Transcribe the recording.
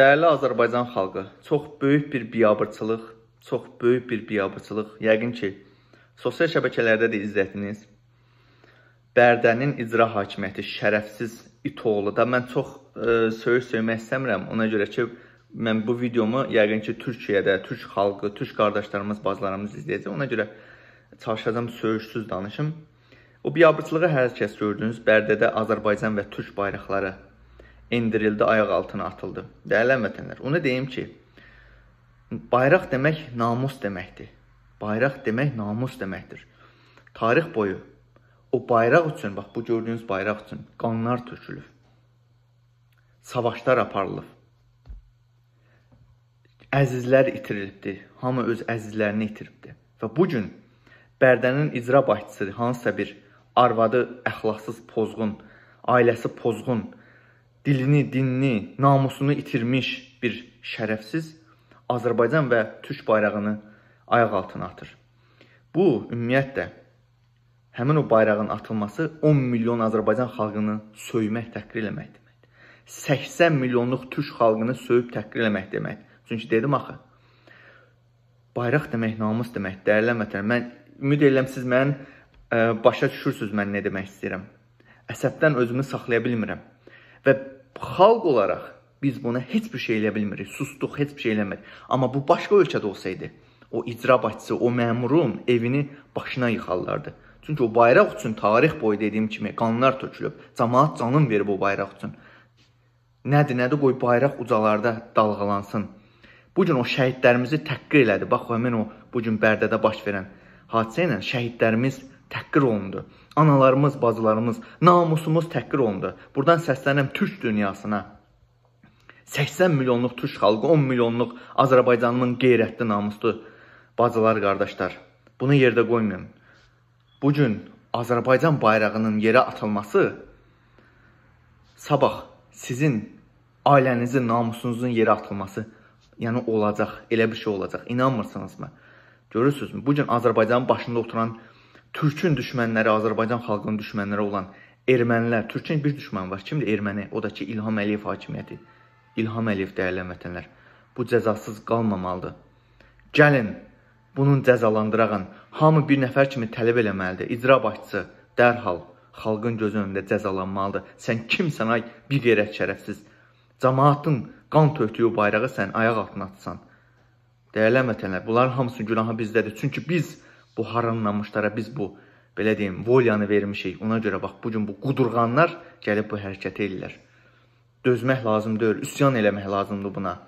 Dəyərli Azərbaycan xalqı, çox böyük bir biabırçılıq, çox böyük bir biabırçılıq, yəqin ki, sosial şəbəkələrdə də izlədiniz. Bərdənin icra hakimiyyəti şərəfsiz itoğlu da mən çox e, söyüş söymək istəmirəm. Ona görə ki, mən bu videomu yəqin ki, Türkiyədə, türk xalqı, türk qardaşlarımız, bacılarımız izləyəcək. Ona görə çalışacağam söyüşsüz danışım. O biabırçılığı hər kəs gördünüz. Bərdədə Azərbaycan və türk bayraqları endirildi, ayaq altına atıldı. Dəyərli vətənlər, onu deyim ki, bayraq demək namus deməkdir. Bayraq demək namus deməkdir. Tarix boyu o bayraq üçün, bax bu gördüyünüz bayraq üçün qanlar tökülüb. Savaşlar aparılıb. Əzizlər itirilibdi. Hamı öz əzizlərini itiribdi. Və bu gün Bərdənin icra başçısı hansısa bir arvadı əxlaqsız pozğun, ailəsi pozğun, dilini, dinini, namusunu itirmiş bir şərəfsiz Azərbaycan və Türk bayrağını ayaq altına atır. Bu, ümumiyyətlə, həmin o bayrağın atılması 10 milyon Azərbaycan xalqını söhmək, təhqir eləmək deməkdir. 80 milyonluq Türk xalqını söhüb təhqir eləmək deməkdir. Çünki dedim axı, bayraq demək namus deməkdir, dəyərli vətən. Mən ümid edirəm siz mən ə, e, başa düşürsüz mən nə demək istəyirəm. Əsəbdən özümü saxlaya bilmirəm. Və xalq olaraq biz buna heç bir şey eləyə bilmirik. Sustuq, heç bir şey eləmədik. Amma bu başqa ölkədə olsaydı, o icra başçısı, o məmurun evini başına yıxarlardı. Çünki o bayraq üçün tarix boyu dediyim kimi qanlar tökülüb. Cəmaət canın verib o bayraq üçün. Nədir, nədir qoy bayraq ucalarda dalğalansın. Bu gün o şəhidlərimizi təqqir elədi. Bax, həmin o bu gün Bərdədə baş verən hadisə ilə şəhidlərimiz təhqir olundu. Analarımız, bacılarımız, namusumuz təhqir olundu. Buradan səslənəm türk dünyasına. 80 milyonluq türk xalqı, 10 milyonluq Azərbaycanın qeyrətli namuslu bacılar, qardaşlar. Bunu yerdə qoymayın. Bu gün Azərbaycan bayrağının yerə atılması sabah sizin ailənizin, namusunuzun yerə atılması yəni olacaq, elə bir şey olacaq. İnanmırsınızmı? Görürsünüzmü? Bu gün Azərbaycanın başında oturan Türkün düşmənləri, Azərbaycan xalqının düşmənləri olan ermənilər, Türkün bir düşməni var. Kimdir erməni? O da ki, İlham Əliyev hakimiyyəti. İlham Əliyev dəyərli vətənlər. Bu cəzasız qalmamalıdır. Gəlin, bunun cəzalandırağın. Hamı bir nəfər kimi tələb eləməlidir. İcra başçısı dərhal xalqın gözü önündə cəzalanmalıdır. Sən kimsən ay bir yerə şərəfsiz? Cəmaatın qan tökdüyü bayrağı sən ayaq altına atsan. Dəyərli vətənlər, bunların hamısı günahı bizdədir. Çünki biz bu haramlanmışlara biz bu belə deyim, volyanı vermişik. Ona görə bax bu gün bu qudurğanlar gəlib bu hərəkət edirlər. Dözmək lazım deyil, üsyan eləmək lazımdır buna.